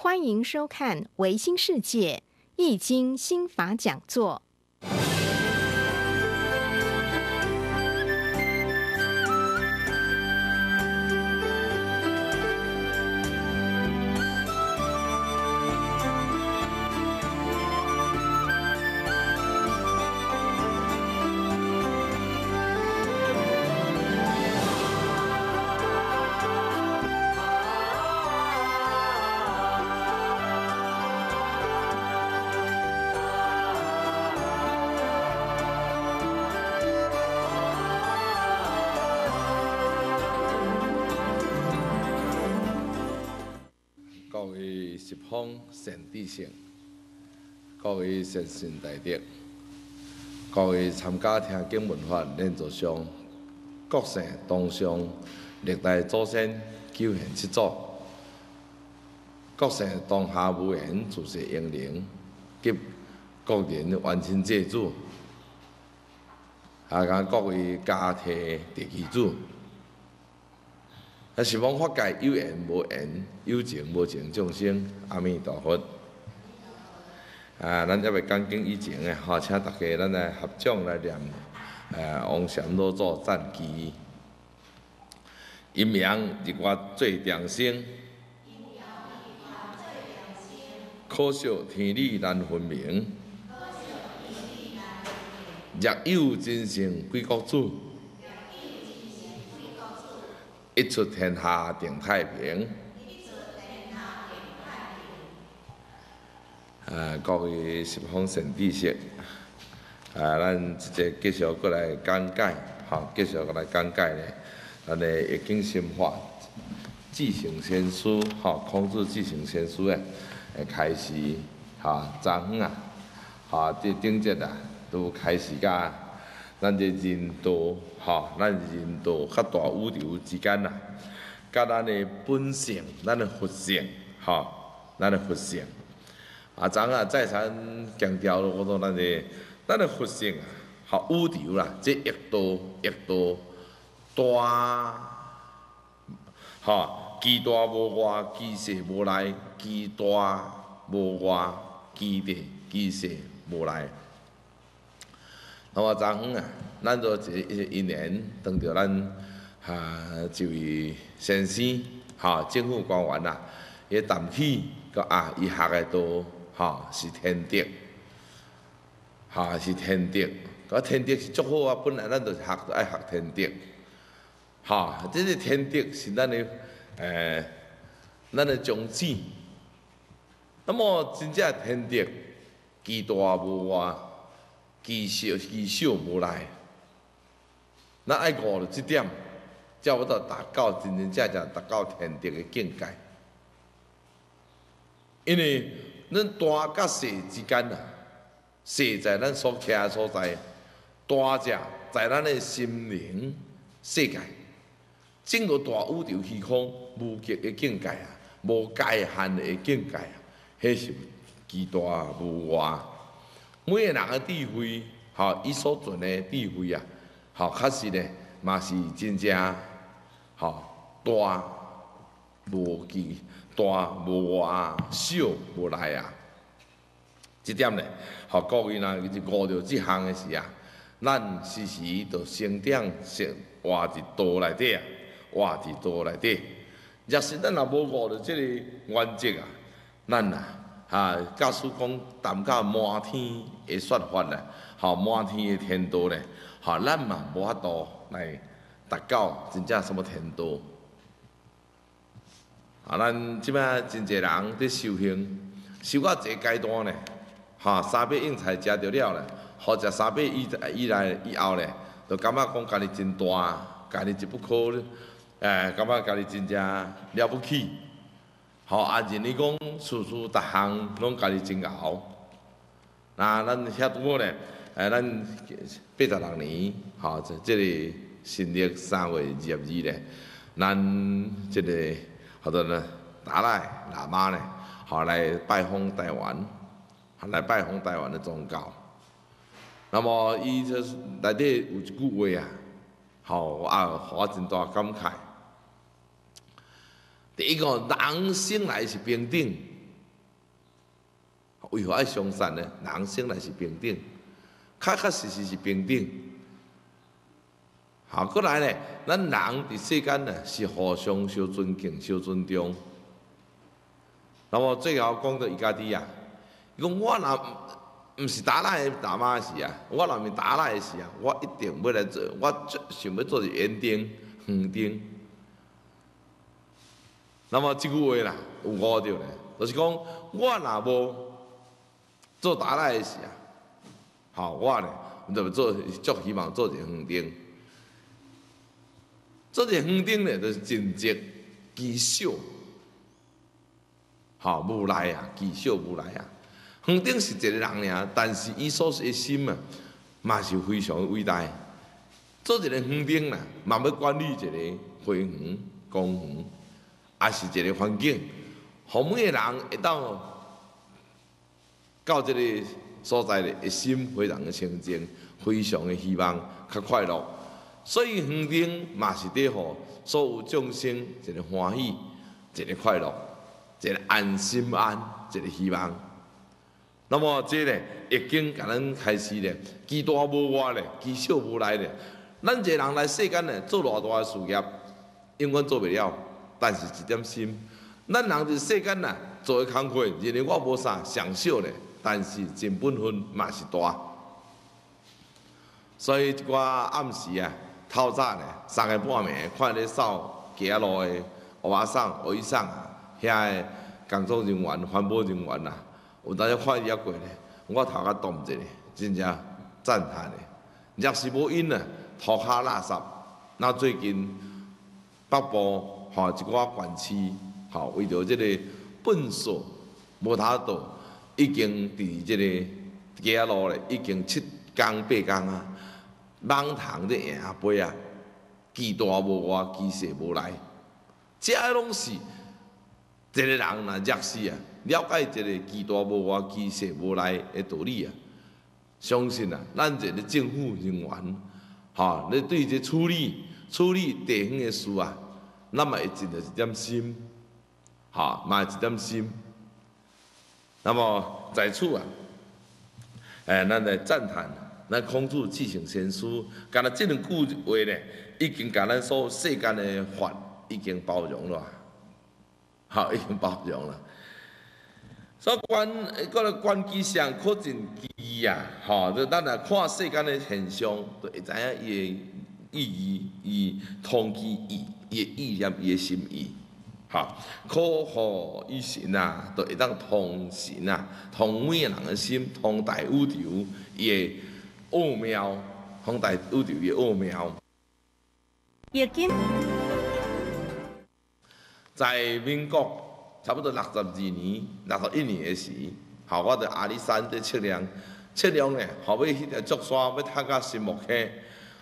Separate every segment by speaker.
Speaker 1: 欢迎收看《维新世界易经心法讲座》。十方善地性，各位善信大德，各位参加听经文化莲座上，各姓同乡历代祖先九贤七祖，各姓当下无言主是英灵及个人完成祭祖，也甲各位家庭第二组。阿希望法解有缘无缘，有情无情众生阿弥陀佛。啊，咱一位恭敬以前啊，吼，请大家咱来合掌来念。啊，王禅老祖赞阴阳日我最调生，可惜天理难分明，若有真心归国主。一出天下定太平。啊，各位十方善地士啊，咱直接继续过来讲解，哈，继续过来讲解咧。咱咧一心法，即行先输，哈，控制即行先输诶，会开始，哈，昨昏啊，哈，这顶节啊，都开始甲咱这人多，吼，咱人多，较大宇流之间啊，甲咱的本性，咱的佛性，吼，咱的佛性。啊，长啊，在三强调了我说咱的咱的佛性啊，好宇流啦，这一多一多大，吼，极大无外，极小无来，极大无外，极地极小无来。我昨昏啊，咱做一一年，当着咱啊一位先生哈，政府官员啊，也谈起个啊，伊学诶多哈，是天德，哈是天德，搿天德是足好啊，本来咱就是学爱学天德，哈，这些天德是咱的诶，咱的宗旨。那么真正天德其大无外。其秀其秀无赖，那爱悟了这点，才有达到真真正正达到天地的境界。因为咱大甲小之间啊，小在咱所倚的所在，大者在咱的心灵世界，整个大宇宙虚空无极的境界啊，无界限的境界啊，迄是极大无外。每个人的智慧，吼，伊所存的智慧啊，吼，确实呢，嘛是真正，吼，大无忌，大无外，小无来啊。即点呢，吼，个人啊，伊就误着即项的时啊。咱时时着成长，成活在道内底，活伫道内底。若是咱若无误着即个原则啊，咱啊。哈！假使讲谈到满天的说法咧，哈满天的天道咧，啊，咱嘛无法度来达到真正什么天道。啊，咱即摆真侪人伫修行，修到一阶段咧，哈三百应才食着了咧，或者三百以以来以后咧，就感觉讲家己真大，家己一不可，哎，感觉家己真正了不起。吼啊，仁，你讲，事事逐项拢家己真贤。那咱遐拄好咧，哎，咱八十六年，吼，即个新历三月二十二咧，咱即个何豆呢，达赖喇嘛咧，好来拜访台湾，好来拜访台湾的宗教。那么伊就是内底有一句话啊，吼啊，互我真大感慨。第一个，人生来是平等，为何爱相善呢？人生来是平等，确确实实是平等。后过来呢，咱人伫世间呢，是互相小尊敬、小尊重。那么最后讲到伊家己啊，伊讲我若毋是打赖打妈的啊，我若毋是打赖的啊，我一定要来做，我最想要做园丁、园丁。那么即句话啦，有误着咧，就是讲我若无做打的事啊，好我咧，欲做足希望做一个园丁，做一个园丁咧，就是尽职尽孝，好无奈啊，尽孝无奈啊。园丁是一个人尔，但是伊所学心啊，嘛是非常伟大。做一个园丁啦，嘛要管理一个花园、公园。也是一个环境，互每个人一到到这个所在的一心非常的清净，非常的希望较快乐。所以，恒顶嘛是伫乎所有众生一个欢喜，一个快乐，一个安心安，一个希望。那么，这个已经甲咱开始嘞，积大无外嘞，积少无来嘞。咱一个人来世间嘞，做偌大个事业，永远做袂了。但是一点心，咱人伫世间呐，做诶工课，认为我无啥上少呢，但是真本分嘛是大。所以一寡暗时啊，透早呢，三个半暝，看咧扫街路诶，个、送生、送啊，遐诶工作人员、环保人员呐，有当只看伊遐过呢，我头壳动一下，真正赞叹个。若是无因呐，涂骹垃圾，那最近北部。吼，一寡管区，吼为着即个粪扫无睇得到，已经伫即个街路咧，已经七工八工啊，人虫在硬飞啊，巨大无外，巨细无来，遮拢是一个人若弱势啊，了解一个巨大无外，巨细无来的道理啊，相信啊，咱这政府人员，吼，你对这处理处理地方的事啊。那么一真就是一点心，哈，嘛，一点心。那么在此啊，哎，咱来赞叹，咱孔子至诚先师。干了这两句话呢，已经把咱所世间的法已经包容了，好，已经包容了。所以观，个个观机上可其义啊！吼，就咱来看世间的现象，就会知影伊的意义与通机意。的意念，的心意，哈，可乎一神啊，都会当通神啊，通每个人的心，通大宇宙，也奥妙，通大宇宙伊的奥妙通大宇宙的奥妙叶经在民国差不多六十二年、六十一年的时，好，我在阿里山伫测量，测量呢，尾要个竹山，要大到新木溪，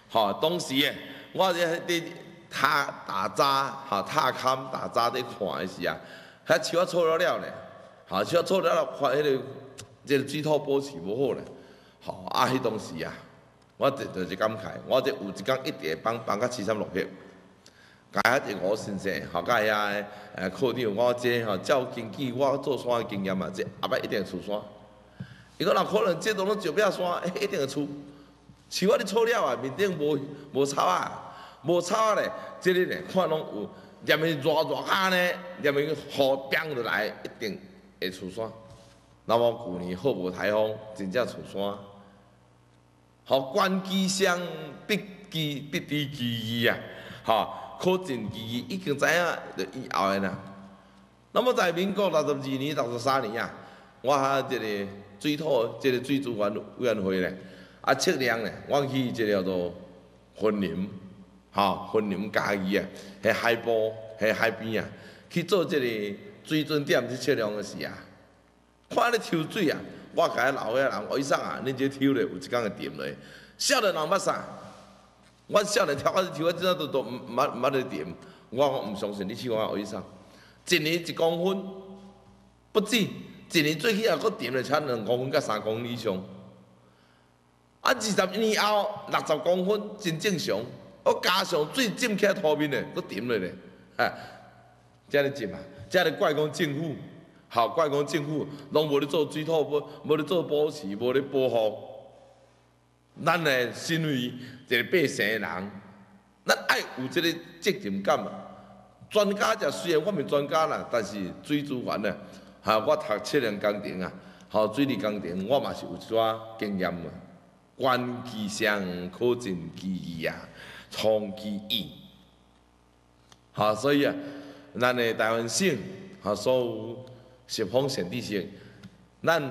Speaker 1: 哈，当时诶，我这伫。塔打渣哈，塔坑打渣在看的是啊，还树啊错了了呢，哈树啊错了了，看迄条即指头保持无好呢，吼啊，迄当时啊，我直就是感慨，我即有一工一直放放到七三六撇，解下就我身上，后加下诶，诶，靠你我即吼照根据我做山的经验嘛，即后摆一定出山，伊讲那可能即种种石壁山诶，一定会出，树啊你错了啊，面顶无无草啊。无差嘞，这里嘞，看拢有，连个热热下嘞，连个雨变落来，一定会出山。那么去年好无台风，真正出山，好关机箱必机必知机机呀，哈，可见机机已经知影，就以后个呐。那么在民国六十二年、六十三年啊，我哈这个水土，这个水资源委员会呢，啊测量呢，我去这叫做训林。哦，分林家俱啊，喺海波，喺海边啊，去做即个水准点测量个事啊。看你抽水啊，我迄老岁仔人围上啊，恁去抽咧，有一工个点咧。少年人捌啥？我少年跳到去抽，我即仔都都毋捌毋捌咧沉，我毋相信你去我会上。一年一公分，不止，一年最起码个沉咧差两公分，甲三公分以上。啊，二十年后六十公分真正常。我加上水浸起土面嘞，佫沉落嘞，吓！遮哩浸啊？遮哩怪讲政府，吼怪讲政府，拢无伫做水土保，无伫做保持，无伫保护。咱诶，身为一个百姓的人，咱爱有即个责任感啊。专家就虽然我是专家啦，但是水资源啊，吓，我读测量工程啊，吼水利工程，我嘛是有些经验啊。关其详，可尽其意啊。长期疫，哈，所以啊，咱咧台湾省哈，所有释放场地是，咱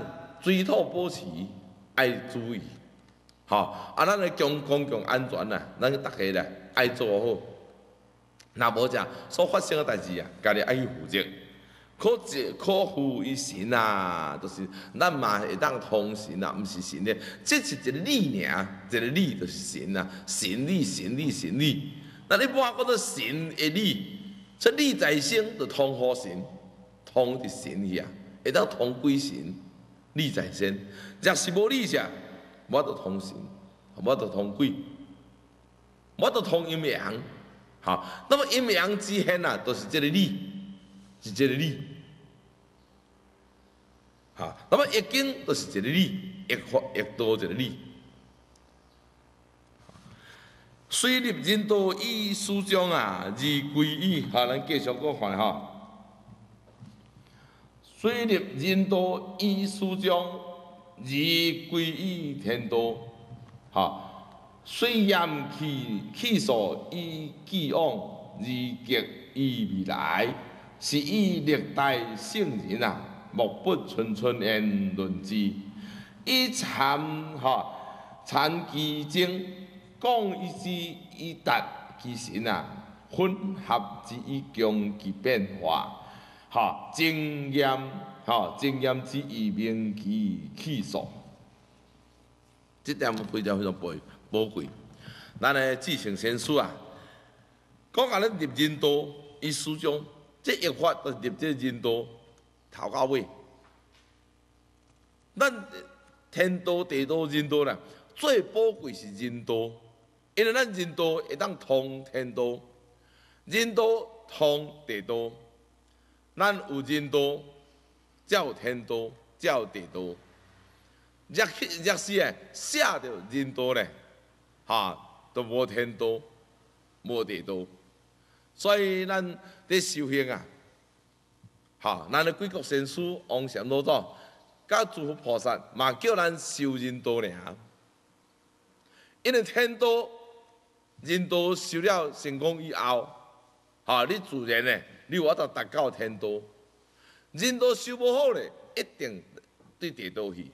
Speaker 1: 水土保持爱注意，哈，啊，咱咧强公共安全呐，咱大家咧爱做好，那无就所发生个代志啊，家己爱负责。可接可付，伊神呐，就是咱嘛会当通神啊，毋是神的，即是一个理念，一个理就是神啊，神理神理神理，那你摸讲做神的理，即理在先就通乎神，通的神啊，会当通鬼神，理在先，若是无理啊，我著通神，我著通鬼，我著通阴阳，好，那么阴阳之间啊，都是这个理，是这个理。啊，那么易经就是一个理，易发易多一个理。水利人道以思张啊，二归于下咱继续搁看哈。水利人道以思张，二归于天道。哈，水淹气气所以既往，二极以未来，是以历代圣人啊。目不春春，言论之，以禅哈禅其精，讲以知以达其神啊！混合之以穷其变化，哈经验哈经验之以明其气数。这点非常非常宝宝贵。咱诶智圣先师啊，讲啊，咱人道，伊书中这一法就入这人道。头高位，咱天多地多人多啦，最宝贵是人多，因为咱人多会当通天多，人多通地多，咱有人多，才有天多，才有地多。若去若死诶，下着人多咧，哈，都无天多，无地多，所以咱的修行啊。哈，咱的鬼国神书、王禅老祖、甲、诸佛菩萨，嘛叫咱修人道呢？因为天道人道修了成功以后，哈，你自然呢，你法度达到天道。人道修不好呢，一定对地道去，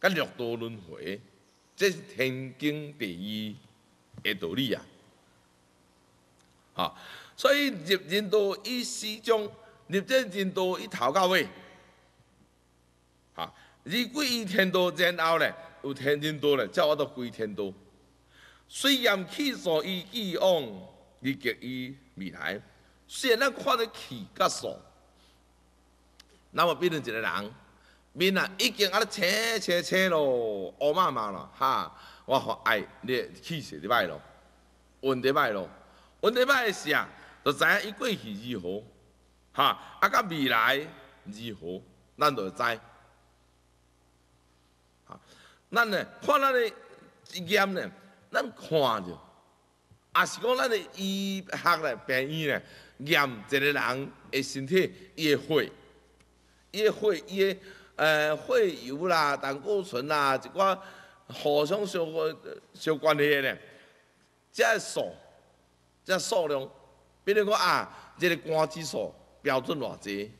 Speaker 1: 甲六道轮回，这是天经地义的道理啊。啊，所以人人道伊始终。入正金多，一头到尾。哈！一过一天多，然后呢，有天真多呢，再我多过天多。虽然去所伊以往，依结依未来，虽然咱看得起较少，那么变成一个人，面啊已经啊咧青青青咯，乌麻麻咯，哈！我好爱你，气血歹咯，运得歹咯，运得歹是啊，就知影伊过去如何。哈，啊，到未来如何，咱就会知。哈，咱呢，看咱经验咧，咱看着，啊，是讲咱的医学咧，病院咧，验一个人的身体，伊的血，伊的血，伊诶，血油啦，胆固醇啦，一寡互相相关、相关系呢，即个数，即个数量，比如讲啊，一个肝指数。标准偌济，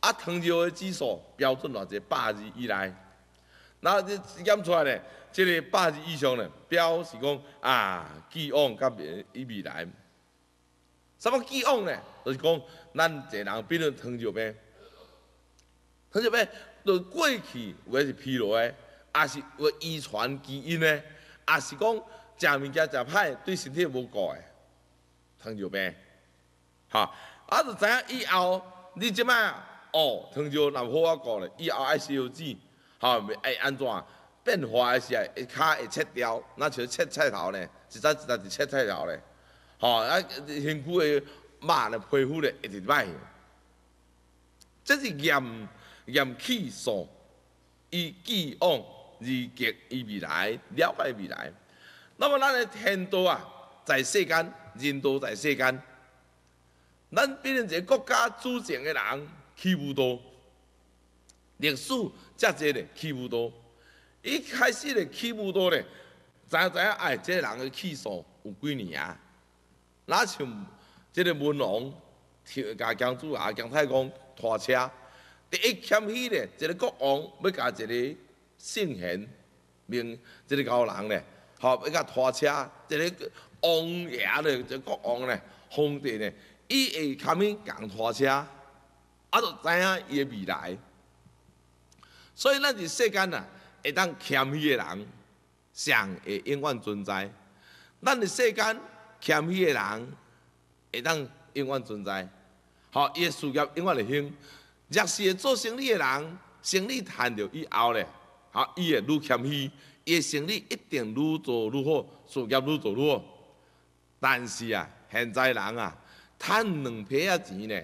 Speaker 1: 啊，糖尿嘅指数标准偌济，百二以内。那这验出来呢，即个百二以上呢，表示讲啊，既望甲未未来。什么既望呢？就是讲咱侪人，变做糖尿病，糖尿病，就过去或诶是疲劳，啊是遗传基因诶，啊是讲食物件食歹对身体无好诶，糖尿病，哈。啊，就知影以后，你即摆哦，汤就难好啊！讲咧，以后爱烧纸，吼，会安怎变化？的是会卡会切掉？那像切菜头咧，一扎一扎是切菜头咧，吼，啊，很久的肉咧皮肤咧一直歹去。这是严严气数，以过往而结，以未来了解未来。那么，咱的天道啊，在世间，人道在世间。咱变成一个国家主政的人欺负多，历史遮侪咧，欺负多。一开始咧，欺负多知影知影哎，这人的气数有几年啊？那像这个文王，加姜子牙、姜太公拖车。第一谦虚咧，即个国王要甲一个圣贤名，这个高人咧，吼，要甲拖车。一个王爷呢，个国王咧，皇帝咧。伊会堪去共拖车，啊，就知影伊个未来。所以咱是世间啊会当谦虚嘅人，常会永远存在。咱是世间谦虚嘅人，会当永远存在。好，伊个事业永远会兴。若是做生意嘅人，生意谈着以后咧，好，伊会愈谦虚，伊个生意一定愈做愈好，事业愈做愈。好。但是啊，现在人啊。趁两皮啊钱呢，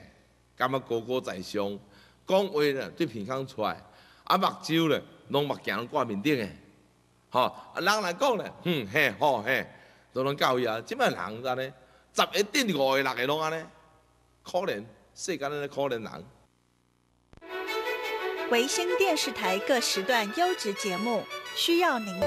Speaker 1: 感觉高高在上，讲话呢对鼻腔出，啊目睭呢，拢目镜挂面顶诶，吼，啊人来讲呢，嗯嘿好嘿，都能教伊啊，即卖人怎呢，十一点五个六个拢安尼，可怜，世间那可怜人。维新电视台各时段优质节目，需要您。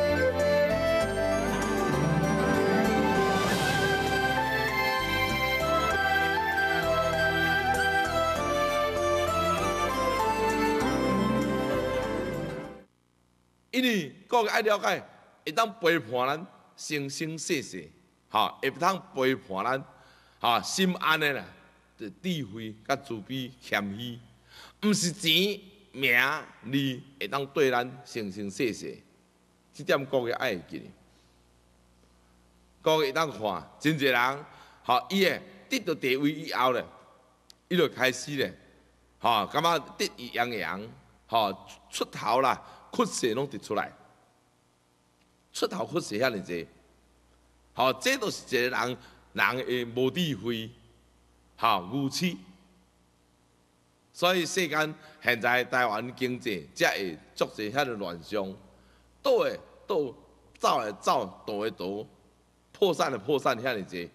Speaker 1: 因为各位爱了解，会当陪伴咱生生世世，哈，会当陪伴咱，哈，心安的啦。就智慧佮慈悲谦虚，毋是钱名利会当对咱生生世世。即点各位爱记哩。各位会当看，真济人，哈，伊个得到地位以后咧，伊就开始咧，哈，感觉得意洋洋，哈，出头啦。血拢得出来，出头血遐尔济，好，这都是一个人人诶无智慧，哈，无耻，所以世间现在台湾经济才会造成遐尔乱象，倒诶倒，走诶走，倒诶倒，破产诶破产遐尔济。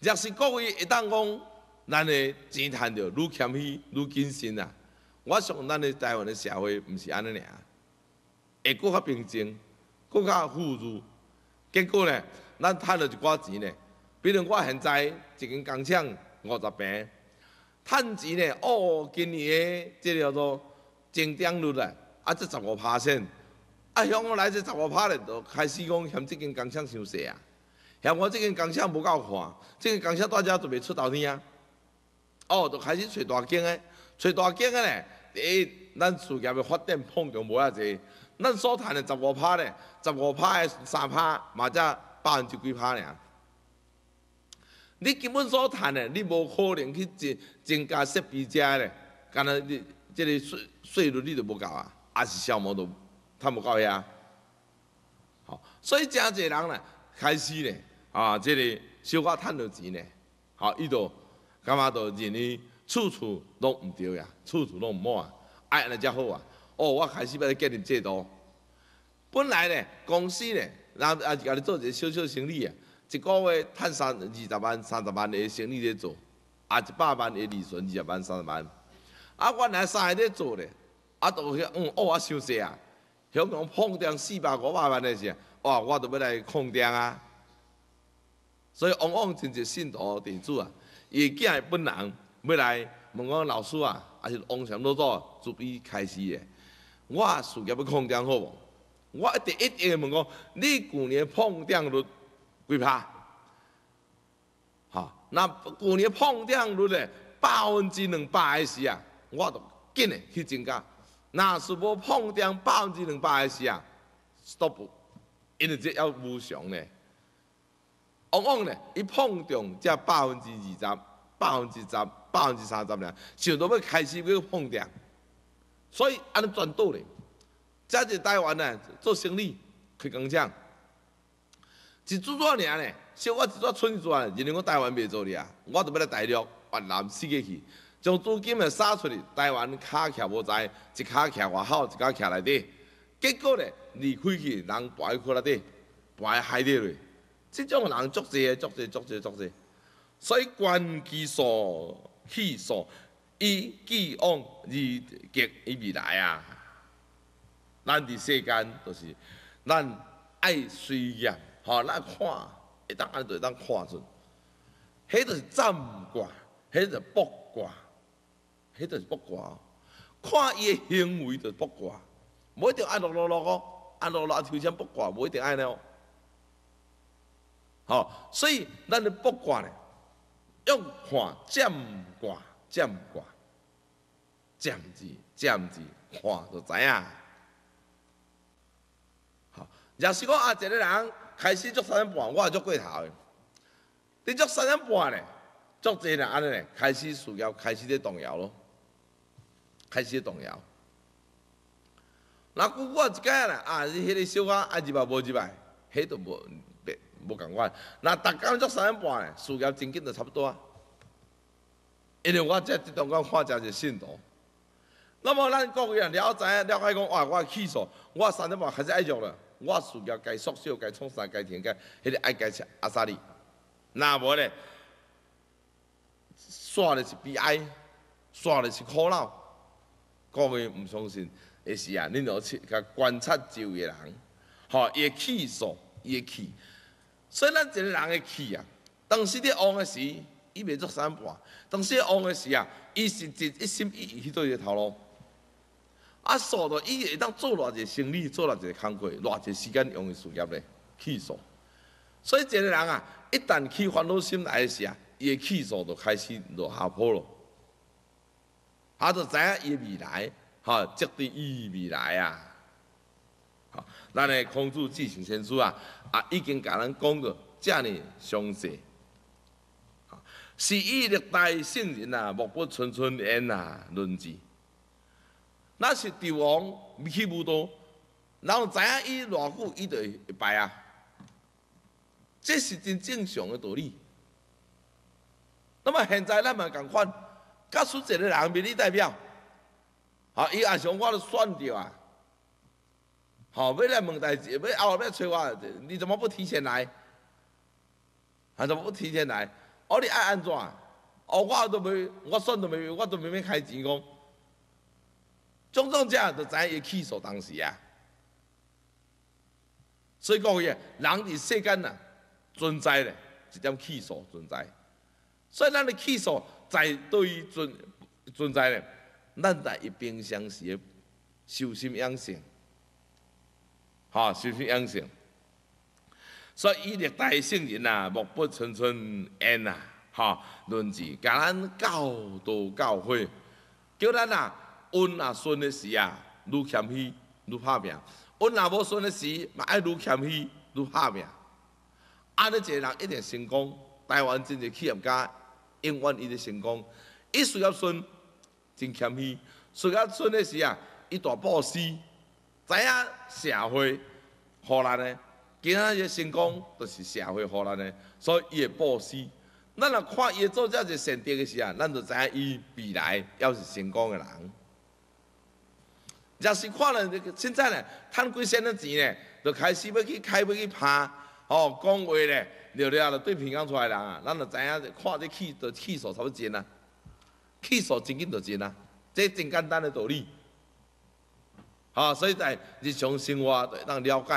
Speaker 1: 若是各位会当讲，咱诶钱赚着愈谦虚愈谨慎啊。我想，咱的台湾的社会毋是安尼咧，会更较平静，更较富裕。结果呢，咱趁到一寡钱呢。比如我现在一间工厂五十平，趁钱呢，哦，今年即叫做增长率啊，啊即十五 percent，啊向我来只十五 percent 就开始讲嫌即间工厂伤细啊，嫌我即间工厂无够大，即间工厂大家准备出头天啊，哦，就开始找大间诶。最大劲个咧，第一，咱事业的发展，碰胀无遐济。咱所谈的十五趴咧，十五趴的三趴，嘛只百分之几趴尔。你根本所谈的，你无可能去增增加设备价咧，干那，这里税税率你都无够啊，还是消磨都赚无到呀。好，所以真侪人咧，开始咧，啊，这里小可赚到钱咧，好，伊就，干嘛就认为。处处拢毋对呀，处处拢毋满啊，爱安尼才好啊。哦，我开始要建立制度。本来咧，公司咧，人也是甲你做一个小小生意啊，一个月趁三二十万、三十万的生意在做，啊，一百万的利润，二十万、三十万。啊，原来三个在做咧，啊，都去嗯，我收息啊，香港放掉四百五百万的啊，哇，我都要来放掉啊。所以，往往真正信徒弟子啊，遇见本人。要来问我老师啊，还是从什么做做做笔开始的？我事业要扩张好无？我一定一定问讲，你去年膨胀率几趴？哈，那去年膨胀率嘞百分之两百的时啊？我都紧的去增加。那是无膨胀百分之两百的时啊？Stop，因为这要无偿嘞。往往嘞一膨胀才百分之二十。百分之十、百分之三十俩，想到要开始要放掉，所以安尼转倒咧。加一台湾咧做生意去工厂，一撮撮尔咧，小我一撮村撮人认为我台湾袂做咧，我都要来大陆、越南、四界去，将资金咧撒出去，台湾卡欠无债，一卡欠还好，一卡欠内底，结果咧，离开去人败去来滴，败海底来，这种人足作死，作死，作死，作死。所以观其所、其所，以既往而极未来啊！咱伫世间，就是咱爱随缘，吼，咱看会当安尼，就会当看准。迄就是占卦，迄就是卜卦，迄就是卜卦。看伊行为就是卜卦，无一定爱落落落哦，按落落抽签卜卦，无一定安尼哦。吼，所以咱就卜卦咧。要看怎挂，占挂，怎治，怎治，看就知影。好，若是我啊一个人开始足三点半，我也足过头的。你足三点半呢，足侪人安尼呢，开始需要，开始在动摇咯，开始动摇。那久姑一家呢，啊，你迄个小花阿姐吧，无姐吧，迄都无。无共款，那逐工做三点半嘞，事业前景就差不多啊。因为我即即段讲看诚是信徒，那么咱各位人了知了解讲，哇！我气数，我三点半还是爱用嘞，我事业该缩小、该创啥，该停该，迄个爱该吃阿萨利。那无咧，煞的是悲哀，煞的是苦恼。各位毋相信，也是啊。恁著去甲观察周围人，吼，越气数越气。所以，咱一个人的气啊，当时咧旺的时，伊未做三盘；当时旺的时啊，伊是一一心一意去做一头路。啊，数到伊会当做偌济生理，做偌济工课，偌济时间用于事业咧，气数。所以，一个人啊，一旦去烦恼心来的时啊，伊的气数就开始落下坡咯。他就知影伊未来，吓即对伊未来啊。咱的孔子智性先师啊，啊已经甲咱讲过遮尼详细，是以历代圣人啊，莫不谆谆言啊论之。那是帝王未去不多，然后知影伊偌久，伊就败啊，这是真正常的道理。那么现在咱们共款，告诉一个人民代表，啊，伊也像我都选着啊。好，要来问代志，要后尾找我。你怎么不提前来？啊，怎么不提前来？哦，你爱安怎？哦，我都没，我算都没，我都没免开钱讲。种种样，就知伊气数当时啊。所以讲个，人伫世间啊，存在咧一点气数存在。所以咱的气数在对于存存在咧，咱在平常时修心养性。哈，修身养性，所以历代圣人啊，目不纯纯焉啊，哈，论治教咱教导教诲，叫咱啊，恩啊顺的时啊，愈谦虚愈拍拼；恩啊无顺的时，嘛爱愈谦虚愈拍拼。安尼一个人一定成功。台湾真侪企业家，永远伊的成功，伊需要顺，真谦虚；需要顺的时啊，伊大暴死。知影社会荷咱的，今仔日成功就是社会荷咱的，所以伊会报喜。咱若看伊做只就选择的时啊，咱就知影伊未来要是成功的人。若是看了现在咧，趁几些的钱咧，就开始要去开，要去拍哦，讲话咧，聊了就对平岗出来人啊，咱就知影看这气，就气数差不多啊，气数真紧就真啊，这真简单的道理。啊，所以台日常生活会当了解。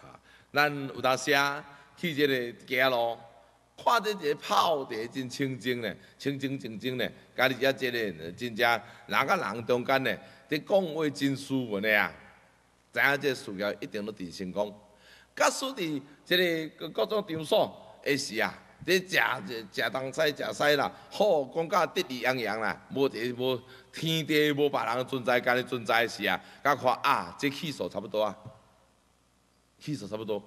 Speaker 1: 啊，咱有当先去一个家咯，看到个泡茶真清净呢，清清净净呢，家己一家呢，真正人甲人中间呢，这讲话真舒服呢呀。这样这需要一定的定心功。假使伫这个各种场所会是啊。你食食东西，食西啦，好，讲到得意洋洋啦，无无天地，无别人存在，家己存在是啊，甲看啊，这气数差不多啊，气数差不多。